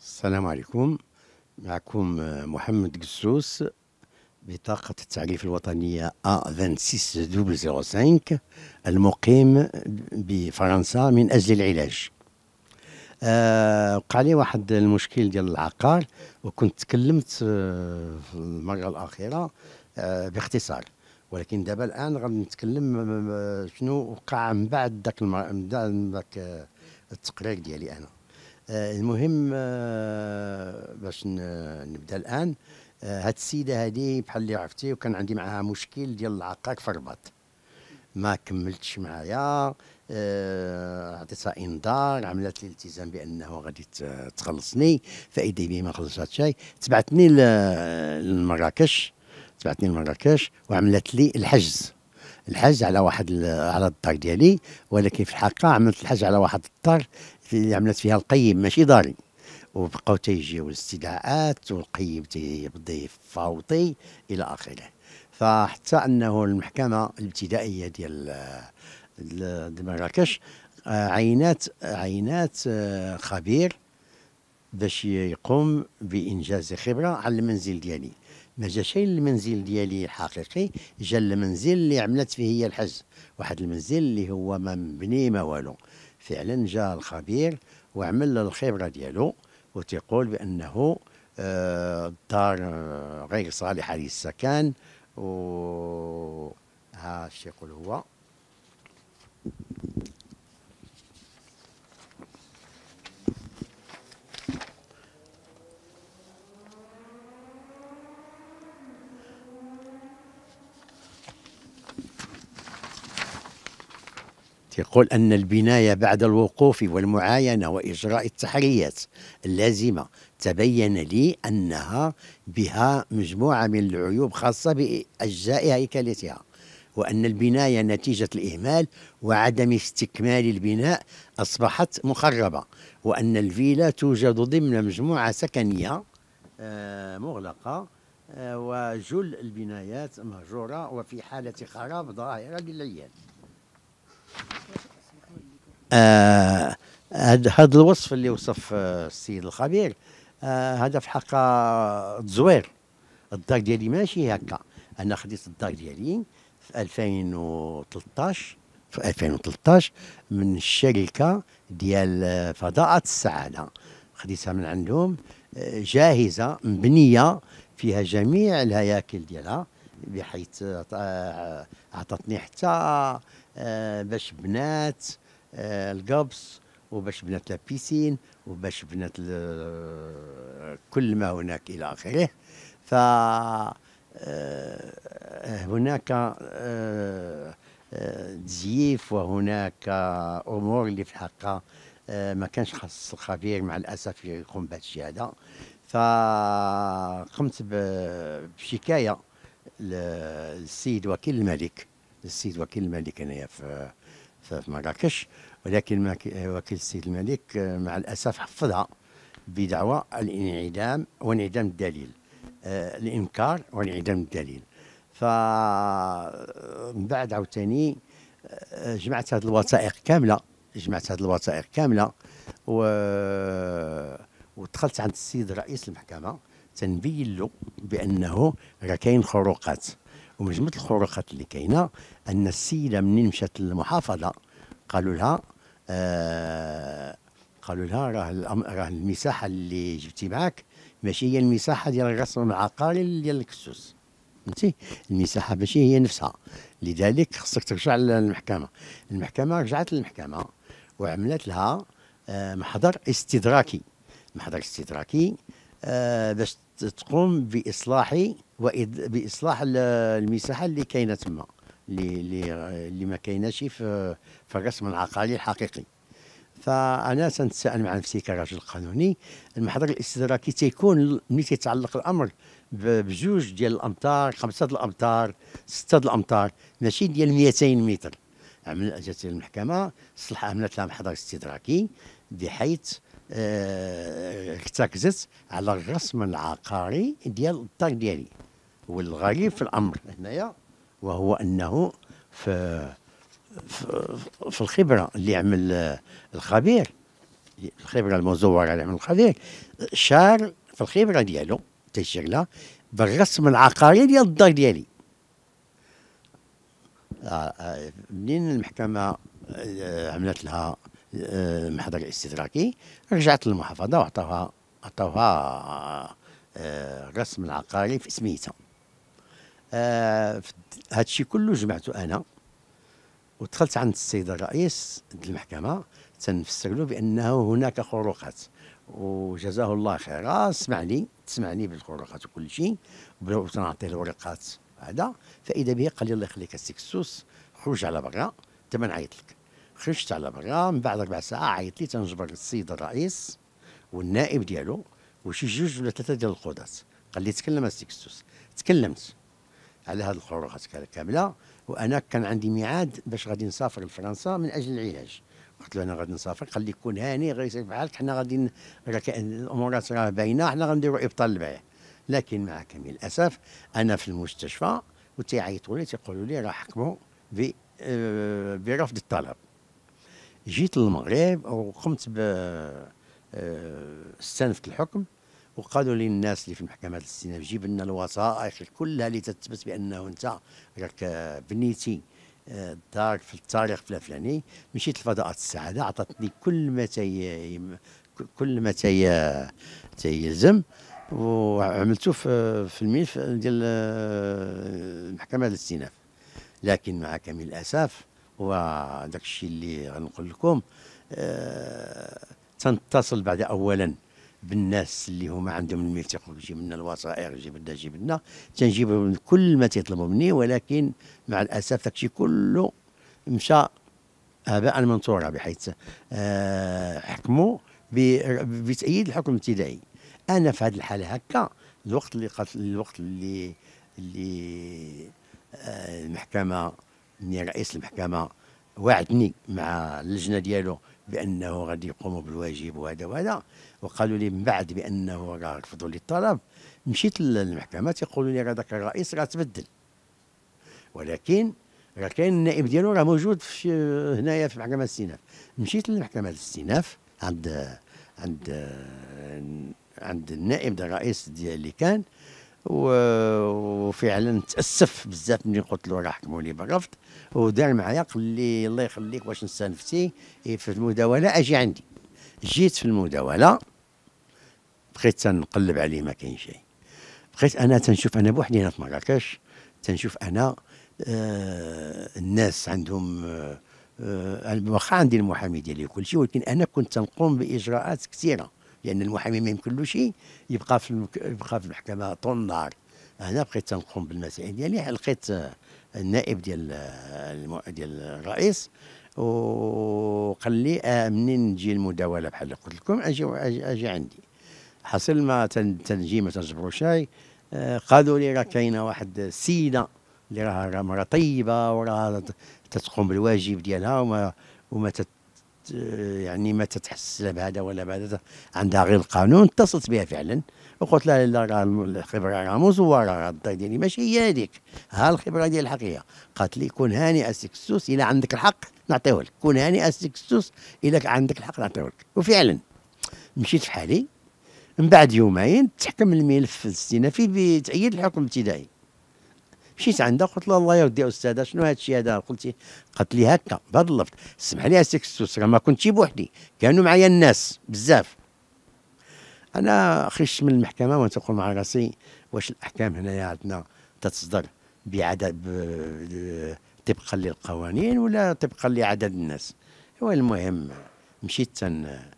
السلام عليكم معكم آه، محمد قسوس بطاقة التعريف الوطنية A26005 المقيم بفرنسا من أجل العلاج وقع آه، لي واحد المشكل ديال العقار وكنت تكلمت آه، في المره الاخيره آه باختصار ولكن دابا الان غادي نتكلم آه، شنو وقع من بعد ذاك من ذاك التقرير ديالي انا آه المهم آه باش نبدا الان آه هاد السيده هذه بحال اللي عرفتي وكان عندي معها مشكل ديال العقار في الرباط ما كملتش معايا آه، عطيتها انذار عملت لي التزام بانه غادي تخلصني فايدي بي ما خلصت شيء تبعتني لمراكش تبعتني لمراكش وعملت لي الحجز الحجز على واحد على الدار ديالي ولكن في الحقيقه عملت الحجز على واحد الدار اللي عملت فيها القيم ماشي داري وبقاو تيجيو الاستدعاءات والقيم تيبدا يفاوطي الى اخره فحتى انه المحكمه الابتدائيه ديال لمراكش عينات عينات آه، خبير باش يقوم بانجاز خبره على المنزل ديالي ما جاش المنزل ديالي حقيقي جا المنزل اللي عملت فيه هي الحز واحد المنزل اللي هو ما مبني ما والو فعلا جا الخبير وعمل الخبره ديالو وتقول بانه الدار آه، غير صالحه للسكن و ها الشيء يقول هو يقول أن البناية بعد الوقوف والمعاينة وإجراء التحريات اللازمة تبين لي أنها بها مجموعة من العيوب خاصة بأجزاء هيكلتها وأن البناية نتيجة الإهمال وعدم استكمال البناء أصبحت مخربة وأن الفيلا توجد ضمن مجموعة سكنية آه، مغلقة آه، وجل البنايات مهجورة وفي حالة خراب ظاهرة للعيال آه هذا الوصف اللي وصف آه، السيد الخبير هذا آه في حق تزوير الدار ديالي ماشي هكا انا خديت الدار ديالي في 2013 في 2013 من الشركه ديال فضاءه السعاده خديتها من عندهم آه، جاهزه مبنيه فيها جميع الهياكل ديالها بحيث عطتني آه، حتى آه، باش بنات القبص وباش بنات لابيسين وباش بنات كل ما هناك الى اخره ف آه، آه، هناك تزييف آه، وهناك امور اللي في الحقيقه ما كانش خاص الخبير مع الاسف يقوم بهذا الشيء هذا فقمت بشكايه للسيد وكيل الملك السيد وكيل الملك انايا في في مراكش ولكن وكيل السيد الملك مع الاسف حفظها بدعوى الانعدام وانعدام الدليل آه، الانكار وانعدام الدليل فمن بعد عاوتاني آه، جمعت هذه الوثائق كامله جمعت هذه الوثائق كامله و... ودخلت عند السيد رئيس المحكمه تنبين له بانه راه كاين خروقات ومن جمله الخروقات اللي كاينه ان السيده منين مشات للمحافظه قالوا لها آه قالوا لها راه راه المساحه اللي جبتي معاك ماشي هي المساحه ديال الغصن العقاري ديال الكسوس فهمتي المساحه ماشي هي نفسها لذلك خصك ترجع للمحكمه المحكمه رجعت للمحكمه وعملت لها آه، محضر استدراكي محضر استدراكي آه، باش تقوم باصلاح باصلاح المساحه اللي كاينه تما اللي اللي ما كايناش في الرسم العقاري الحقيقي فانا تنتساءل مع نفسي كراجل قانوني المحضر الاستدراكي تيكون ملي تيتعلق الامر بجوج ديال الامتار خمسه الامتار سته الامتار ماشي ديال 200 متر عمل يعني اجت المحكمه الصلحه عملت لها محضر استدراكي بحيث ارتكزت آه على الرسم العقاري ديال الدار ديالي والغريب في الامر هنايا وهو انه في في الخبره اللي عمل الخبير الخبره المزوره اللي عمل الخبير شار في الخبره ديالو تيشير لها بالرسم العقاري ديال الدار ديالي آه، آه، منين المحكمه آه، عملت لها المحضر الاستدراكي رجعت للمحافظه وعطاوها عطاوها الرسم العقاري في سميتها هادشي كله جمعته انا ودخلت عند السيد الرئيس المحكمه تنفسر له بانه هناك خروقات وجزاه الله خيرا سمعني تسمعني بالخروقات وكل شيء وتنعطيه الورقات هذا فاذا به قال لي الله يخليك السكسوس خرج على برا تما نعيط لك خرجت على برا من بعد ربع ساعه عيط لي تنجبر السيد الرئيس والنائب ديالو وشي جوج ولا ثلاثه ديال القضاة قال لي تكلم السكسوس تكلمت على هذه الخروقات كامله وانا كان عندي ميعاد باش غادي نسافر لفرنسا من اجل العلاج قلت له انا غادي نسافر قال لي كون هاني غير يصير بحالك حنا غادي الامورات راه باينه حنا غنديروا ابطال البيع لكن مع كامل الاسف انا في المستشفى وتيعيطوا لي تيقولوا لي راه حكموا آه، برفض الطلب جيت للمغرب وقمت ب آه، استنفت الحكم وقالوا للناس اللي في المحكمات الاستئناف جيب لنا الوثائق كلها اللي تثبت بانه انت راك آه، بنيتي الدار آه، في التاريخ في الفلاني مشيت لفضاءات السعاده عطاتني كل ما تي كل ما تي آه، تيلزم وعملته في في الملف ديال المحكمه الاستئناف لكن مع كامل الاسف وداك الشيء اللي غنقول لكم تنتصل بعد اولا بالناس اللي هما عندهم المفتاح جيب لنا الوثائق جيب لنا جيب لنا تنجيب لهم كل ما تيطلبوا مني ولكن مع الاسف داكشي كله مشى اباء منثورا بحيث آه، حكموا بتاييد الحكم الابتدائي انا في هذه الحاله هكا الوقت اللي قتل الوقت اللي اللي آه، المحكمه المحكمه رئيس المحكمه وعدني مع اللجنه ديالو بانه غادي يقوموا بالواجب وهذا وهذا وقالوا لي من بعد بانه راه رفضوا لي الطلب مشيت للمحكمه تيقولوا لي راه ذاك الرئيس راه تبدل ولكن راه كاين النائب ديالو راه موجود في هنايا في محكمه الاستئناف مشيت للمحكمه الاستئناف عند عند عند النائب الرئيس ديال اللي كان وفعلا تاسف بزاف ملي قلت له راه حكموني بالرفض ودار معايا قال لي الله يخليك واش نسى نفسي إيه، في المداوله اجي عندي جيت في المداوله بقيت تنقلب عليه ما كاين شيء بقيت انا تنشوف انا بوحدي هنا في مراكش تنشوف انا آه الناس عندهم آه آه واخا عندي المحامي ديالي وكل شيء ولكن انا كنت تنقوم باجراءات كثيره لان المحامي ما شيء يبقى في المك... يبقى في المحكمه طول النهار هنا بقيت تنقوم بالمسائل ديالي يعني لقيت النائب ديال الم... ديال الرئيس وقال لي آه، منين نجي المداوله بحال اللي قلت لكم اجي اجي عندي حصل ما تن... تنجي ما تنجبرو آه، قالوا لي راه كاينه واحد السيده اللي راها مرة طيبه وراها تتقوم بالواجب ديالها وما وما يعني ما تتحسس لا بهذا ولا بهذا عندها غير القانون اتصلت بها فعلا وقلت لها لا راه الخبره راه مزوره راه الدار ديالي ماشي هي هذيك ها الخبره ديال الحقيقه قالت لي كون هاني السوس الا عندك الحق نعطيه لك كون هاني السوس الا عندك الحق نعطيه لك وفعلا مشيت في حالي من بعد يومين تحكم الملف الاستئنافي بتأييد الحكم الابتدائي مشيت عندها قلت لها الله يرضي يا استاذه شنو هذا الشيء هذا قلتي قالت لي هكا بهذا اللفظ سمح لي اسيك السوس ما كنتش بوحدي كانوا معايا الناس بزاف انا خرجت من المحكمه وانا تقول مع راسي واش الاحكام هنايا عندنا تتصدر بعدد طبقا للقوانين ولا طبقا لعدد الناس هو المهم مشيت تن آه،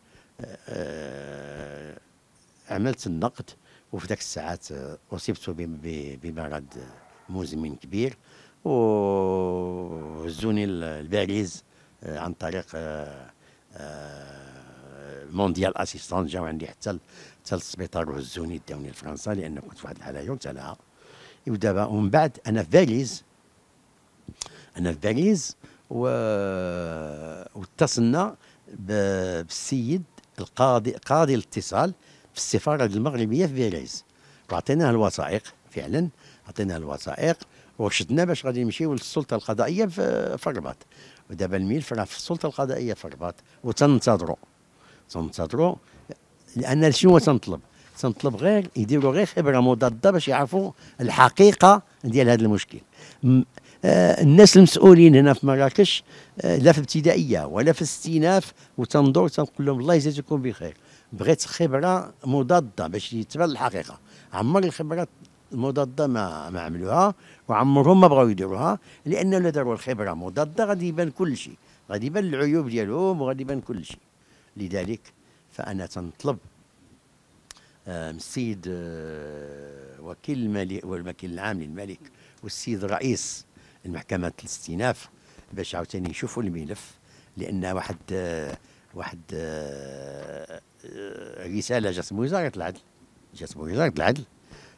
آه، عملت النقد وفي ذاك الساعات آه، اصبت بمرض مزمن كبير وهزوني لباريس آه، عن طريق آه، آه، مونديال اسيستون جاو عندي حتى حتى للسبيطار وهزوني داوني لفرنسا لان كنت في واحد الحاله يومت عليها ودابا ومن بعد انا في باريس انا في باريس و واتصلنا بالسيد القاضي قاضي الاتصال في السفاره المغربيه في باريس وعطيناه الوثائق فعلا عطينا الوثائق ورشدنا باش غادي نمشيو للسلطه القضائيه في الرباط ودابا الملف راه في السلطه القضائيه في الرباط وتنتظروا تنتظروا لان شنو تنطلب تنطلب غير يديروا غير خبره مضاده باش يعرفوا الحقيقه ديال هذا المشكل آه الناس المسؤولين هنا في مراكش آه لا في ابتدائيه ولا في استئناف وتنظر تنقول لهم الله يجزيكم بخير بغيت خبره مضاده باش يتبان الحقيقه عمر الخبره مضاده ما ما عملوها وعمرهم ما بغاو يديروها لان لو داروا الخبره مضاده غادي يبان كل شيء غادي يبان العيوب ديالهم وغادي يبان كل شيء لذلك فانا تنطلب آه، من السيد آه، وكيل الملك والوكيل العام للملك والسيد رئيس المحكمه الاستئناف باش عاوتاني يشوفوا الملف لان واحد آه، واحد رساله جات من وزاره العدل جات من وزاره العدل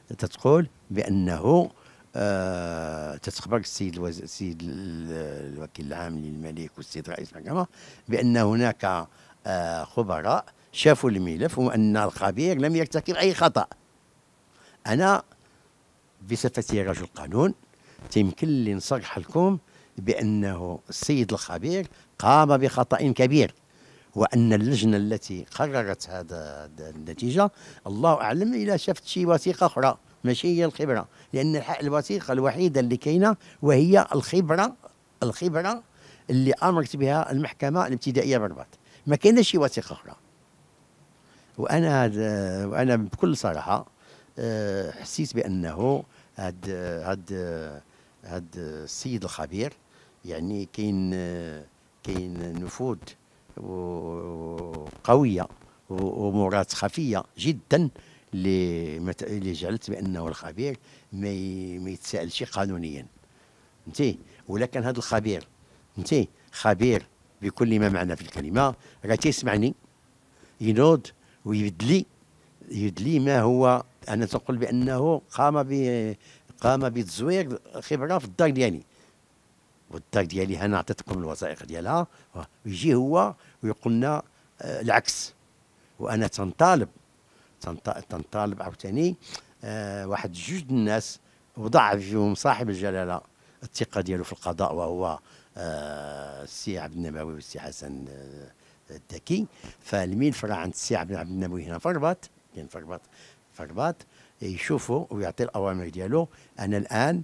تتقول بانه آه السيد الوز... السيد الوكيل العام للملك والسيد رئيس المحكمه بان هناك آه خبراء شافوا الملف وان الخبير لم يرتكب اي خطا انا بصفتي رجل قانون تيمكن لي نصرح لكم بانه السيد الخبير قام بخطا كبير هو أن اللجنة التي قررت هذا النتيجة الله أعلم الى شفت شي وثيقة أخرى ماشي هي الخبرة لأن الوثيقة الوحيدة اللي كاينة وهي الخبرة الخبرة اللي أمرت بها المحكمة الابتدائية بالرباط ما كاينش شي وثيقة أخرى وأنا وأنا بكل صراحة آه، حسيت بأنه هاد هاد هاد السيد الخبير يعني كاين كاين نفوذ وقويه وامورات خفيه جدا اللي جعلت بانه الخبير ما يتسالش قانونيا فهمتي ولا كان هذا الخبير فهمتي خبير بكل ما معنى في الكلمه راه تيسمعني ينوض ويدلي يدلي ما هو انا تقول بانه قام ب قام بتزوير خبره في الدار ديالي يعني. والدار ديالي هنا عطيتكم الوثائق ديالها ويجي هو ويقول لنا آه، العكس وانا تنطالب تنطالب عاوتاني آه، واحد جوج الناس وضع فيهم صاحب الجلاله الثقه ديالو في القضاء وهو آه، السي عبد النبوي والسي حسن الدكي فالمين فرع عند السي عبد النبوي هنا في الرباط كاين في الرباط في الرباط يشوفوا ويعطي الاوامر ديالو انا الان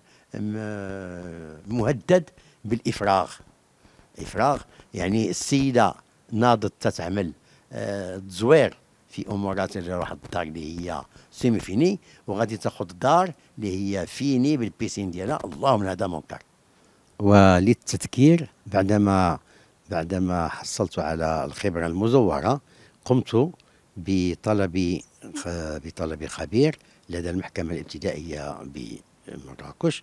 مهدد بالافراغ افراغ يعني السيده ناضت تتعمل آه تزوير في امورات اللي راح الدار اللي هي سيمي فيني وغادي تاخذ الدار اللي هي فيني بالبيسين ديالها اللهم هذا منكر وللتذكير بعدما بعدما حصلت على الخبره المزوره قمت بطلب بطلب خبير لدى المحكمه الابتدائيه بمراكش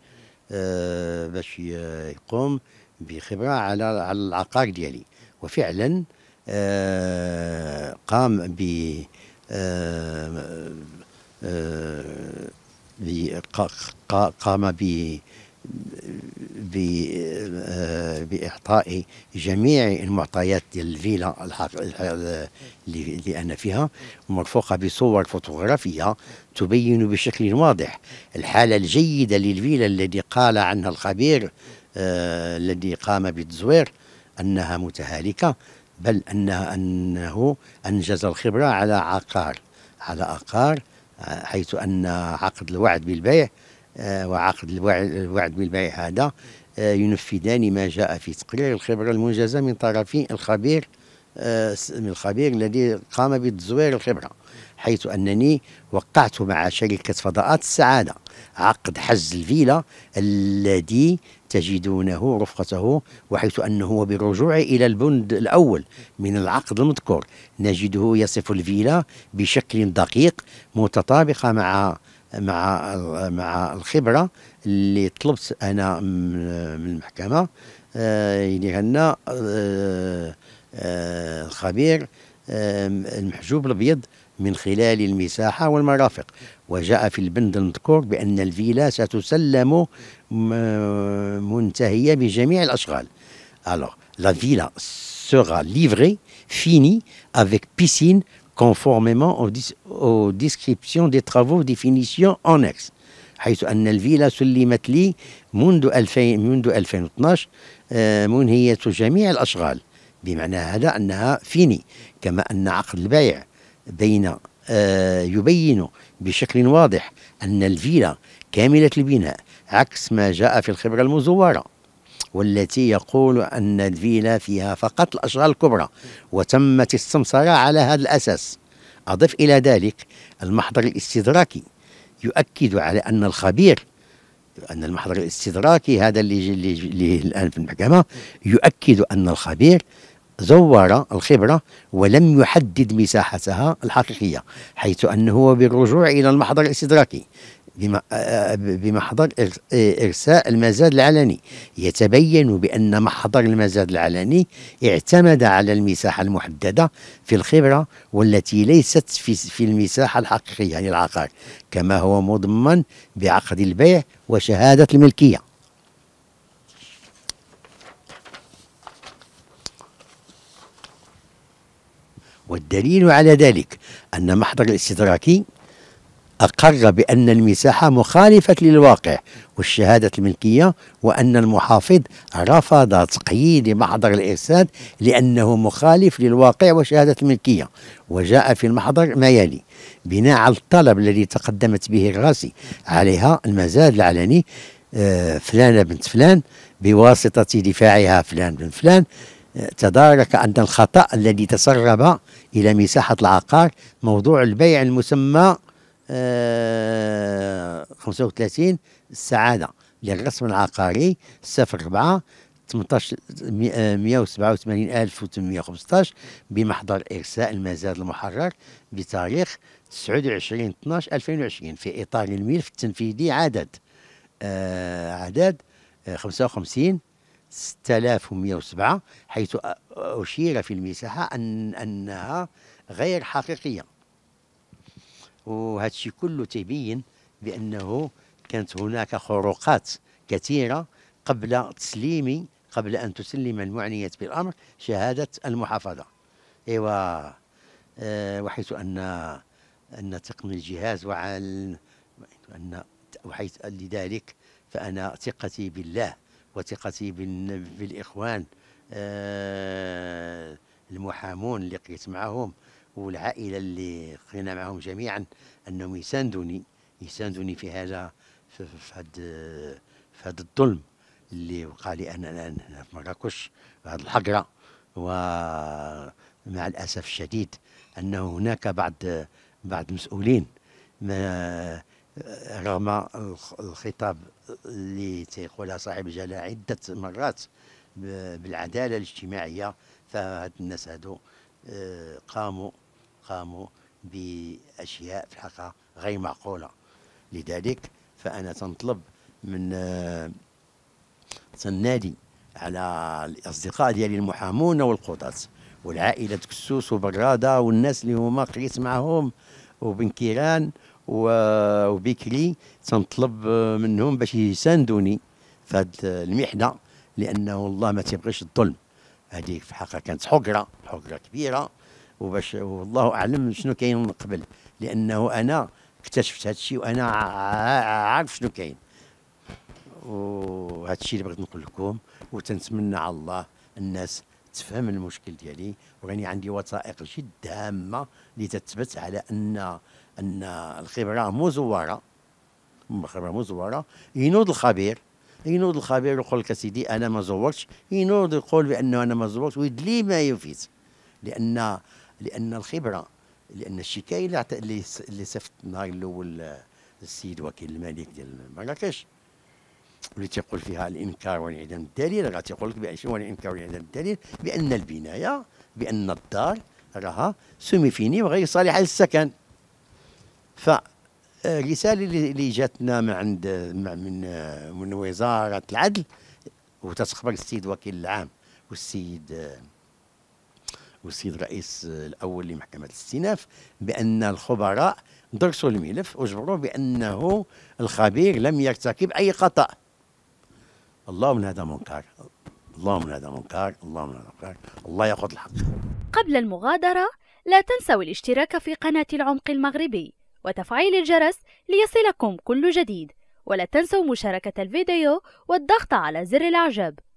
آه، باش يقوم بخبره على على العقار ديالي وفعلا آه، قام ب آه، قام ب باعطاء جميع المعطيات ديال الفيلا اللي انا فيها مرفوقه بصور فوتوغرافيه تبين بشكل واضح الحاله الجيده للفيلا الذي قال عنها الخبير آه، الذي قام بالتزوير انها متهالكه بل انها انه انجز الخبره على عقار على عقار آه، حيث ان عقد الوعد بالبيع آه، وعقد الوعد بالبيع هذا آه، ينفذان ما جاء في تقرير الخبرة المنجزة من طرف الخبير آه، من الخبير الذي قام بتزوير الخبرة حيث أنني وقعت مع شركة فضاءات السعادة عقد حجز الفيلا الذي تجدونه رفقته وحيث أنه بالرجوع إلى البند الأول من العقد المذكور نجده يصف الفيلا بشكل دقيق متطابقة مع مع مع الخبره اللي طلبت انا من المحكمه آه، يعني عندنا آه، آه، الخبير المحجوب الابيض من خلال المساحة والمرافق وجاء في البند المذكور بأن الفيلا ستسلم منتهية بجميع الأشغال Alors, la villa sera livrée, finie, avec piscine, conformément aux, dis aux descriptions des travaux وديفينيسيون أونكس حيث أن الفيلا سلمت لي منذ 2000 منذ 2012 آه، منهية جميع الأشغال بمعنى هذا أنها فيني كما أن عقد البيع بين آه، يبين بشكل واضح أن الفيلا كاملة البناء عكس ما جاء في الخبرة المزورة والتي يقول أن الفيلا فيها فقط الأشجار الكبرى وتمت السمسرة على هذا الأساس أضف إلى ذلك المحضر الاستدراكي يؤكد على أن الخبير أن المحضر الاستدراكي هذا اللي, اللي الآن في المحكمة يؤكد أن الخبير زور الخبرة ولم يحدد مساحتها الحقيقية حيث أنه بالرجوع إلى المحضر الاستدراكي بمحضر آه، آه، إيه، إرساء المزاد العلني يتبين بأن محضر المزاد العلني اعتمد على المساحة المحددة في الخبرة والتي ليست في, المساحة الحقيقية للعقار يعني كما هو مضمن بعقد البيع وشهادة الملكية والدليل على ذلك أن محضر الاستدراكي أقر بأن المساحة مخالفة للواقع والشهادة الملكية وأن المحافظ رفض تقييد محضر الإرسال لأنه مخالف للواقع وشهادة الملكية وجاء في المحضر ما يلي بناء على الطلب الذي تقدمت به الراسي عليها المزاد العلني آه، فلانة بنت فلان بواسطة دفاعها فلان بن فلان آه، تدارك أن الخطأ الذي تسرب إلى مساحة العقار موضوع البيع المسمى 35 آه، السعاده للرسم العقاري 04 18 187815 بمحضر إرساء المزاد المحرر بتاريخ 29 12 2020 في إطار الملف التنفيذي عدد آه عدد 55 آه، 6107 حيث أشير في المساحة أن أنها غير حقيقية وهذا الشيء كله تبين بأنه كانت هناك خروقات كثيرة قبل تسليم قبل أن تسلم المعنية بالأمر شهادة المحافظة إيوا أه وحيث أن أن تقن الجهاز وعن أن وحيث لذلك فأنا ثقتي بالله وثقتي بالإخوان أه المحامون اللي لقيت معهم والعائله اللي خلينا معهم جميعا انهم يساندوني يساندوني في هذا في هذا في هذا الظلم اللي وقع لي انا الان هنا في مراكش هذه الحقره ومع الاسف الشديد انه هناك بعض بعض المسؤولين ما رغم الخطاب اللي تيقولها صاحب الجلاله عده مرات بالعداله الاجتماعيه فهاد الناس هادو آه، قاموا قاموا بأشياء في الحقيقة غير معقولة لذلك فأنا تنطلب من تنادي على الأصدقاء ديالي المحامون والقضاة والعائلة كسوس وبرادة والناس اللي هما قريت معهم وبن كيران وبكري تنطلب منهم باش يساندوني في هذه المحنه لانه الله ما تيبغيش الظلم هذيك في الحقيقه كانت حقره حقره كبيره وباش والله اعلم شنو كاين من قبل لانه انا اكتشفت هذا الشيء وانا عارف شنو كاين وهذا الشيء اللي بغيت نقول لكم وتنتمنى على الله الناس تفهم المشكل ديالي وراني عندي وثائق جد هامه اللي تثبت على ان ان الخبره مزوره الخبره مزوره ينوض الخبير ينوض الخبير ويقول لك سيدي انا ما زورتش ينوض يقول بانه انا ما زورتش ويدلي ما يفيد لان لان الخبره لان الشكايه اللي عت... اللي صيفط النهار الاول السيد وكيل الملك ديال مراكش اللي تيقول فيها الانكار وانعدام الدليل راه تيقول لك بان شنو الانكار وانعدام الدليل بان البنايه بان الدار راها سمي فيني وغير صالحه للسكن ف الرساله آه، اللي جاتنا من عند من من وزاره العدل وتتخبر السيد وكيل العام والسيد آه، والسيد الرئيس الاول لمحكمه الاستئناف بان الخبراء درسوا الملف وجبروا بانه الخبير لم يرتكب اي خطا الله من هذا منكر الله من هذا منكر الله من هذا منكر الله ياخذ الحق قبل المغادره لا تنسوا الاشتراك في قناه العمق المغربي وتفعيل الجرس ليصلكم كل جديد ولا تنسوا مشاركه الفيديو والضغط على زر الاعجاب